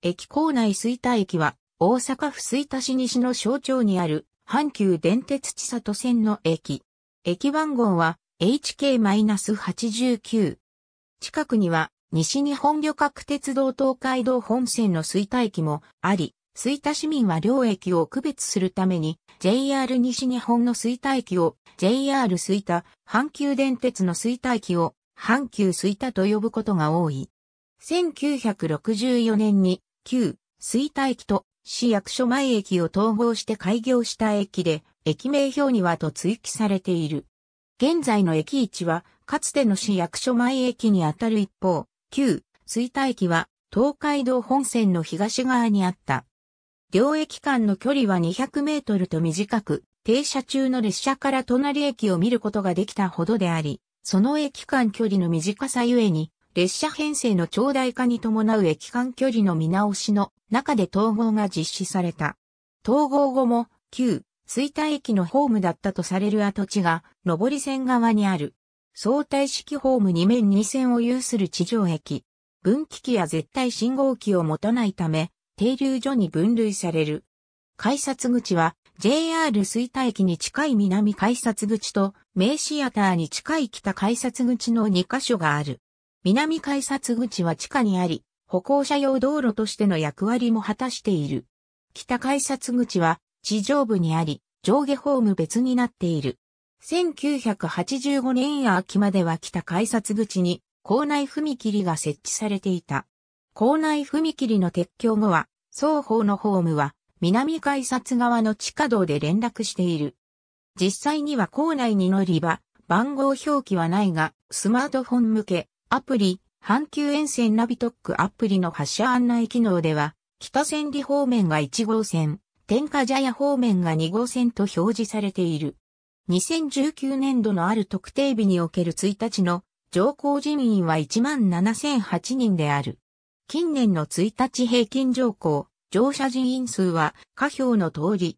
駅構内水田駅は、大阪府水田市西の象徴にある、阪急電鉄千里線の駅。駅番号は、HK-89。近くには、西日本旅客鉄道東海道本線の水田駅もあり、水田市民は両駅を区別するために、JR 西日本の水田駅を、JR 水田、阪急電鉄の水田駅を、阪急水田と呼ぶことが多い。1964年に旧水田駅と市役所前駅を統合して開業した駅で、駅名標にはと追記されている。現在の駅位置は、かつての市役所前駅にあたる一方、旧水田駅は東海道本線の東側にあった。両駅間の距離は200メートルと短く、停車中の列車から隣駅を見ることができたほどであり、その駅間距離の短さゆえに、列車編成の長大化に伴う駅間距離の見直しの中で統合が実施された。統合後も旧水田駅のホームだったとされる跡地が上り線側にある相対式ホーム2面2線を有する地上駅。分岐器や絶対信号機を持たないため停留所に分類される。改札口は JR 水田駅に近い南改札口と名シアターに近い北改札口の2カ所がある。南改札口は地下にあり、歩行者用道路としての役割も果たしている。北改札口は地上部にあり、上下ホーム別になっている。1985年秋までは北改札口に校内踏切が設置されていた。校内踏切の撤去後は、双方のホームは南改札側の地下道で連絡している。実際には校内に乗り場、番号表記はないが、スマートフォン向け、アプリ、阪急沿線ナビトックアプリの発車案内機能では、北千里方面が1号線、天下茶屋方面が2号線と表示されている。2019年度のある特定日における1日の乗降人員は17,008人である。近年の1日平均乗降、乗車人員数は下表の通り。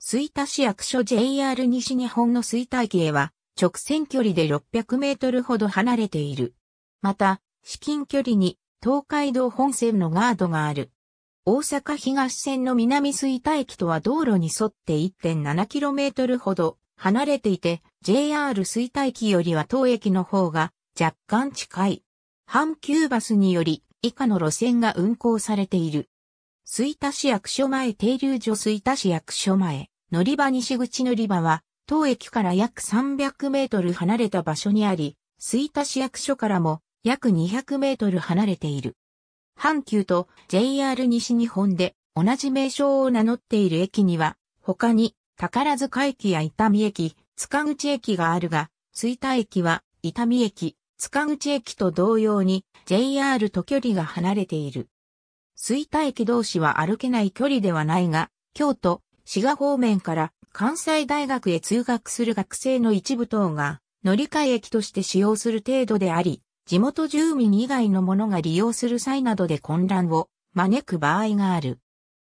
水田市役所 JR 西日本の水田駅へは直線距離で600メートルほど離れている。また、至近距離に東海道本線のガードがある。大阪東線の南水田駅とは道路に沿って 1.7km ほど離れていて、JR 水田駅よりは当駅の方が若干近い。阪急バスにより以下の路線が運行されている。水田市役所前停留所水田市役所前、乗り場西口乗り場は、当駅から約300メートル離れた場所にあり、水田市役所からも約200メートル離れている。阪急と JR 西日本で同じ名称を名乗っている駅には、他に宝塚駅や伊丹駅、塚口駅があるが、吹田駅は伊丹駅、塚口駅と同様に JR と距離が離れている。吹田駅同士は歩けない距離ではないが、京都、滋賀方面から関西大学へ通学する学生の一部等が乗り換え駅として使用する程度であり、地元住民以外の者が利用する際などで混乱を招く場合がある。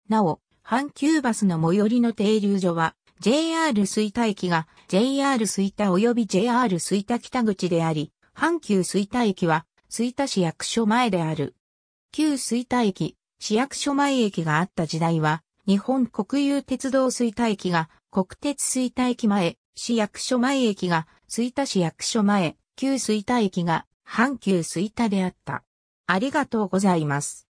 なお、阪急バスの最寄りの停留所は、JR 水田駅が JR 水田及び JR 水田北口であり、阪急水田駅は水田市役所前である。旧水田駅、市役所前駅があった時代は、日本国有鉄道水田駅が国鉄水田駅前、市役所前駅が水田市役所前、旧水田駅が阪急吹田であった。ありがとうございます。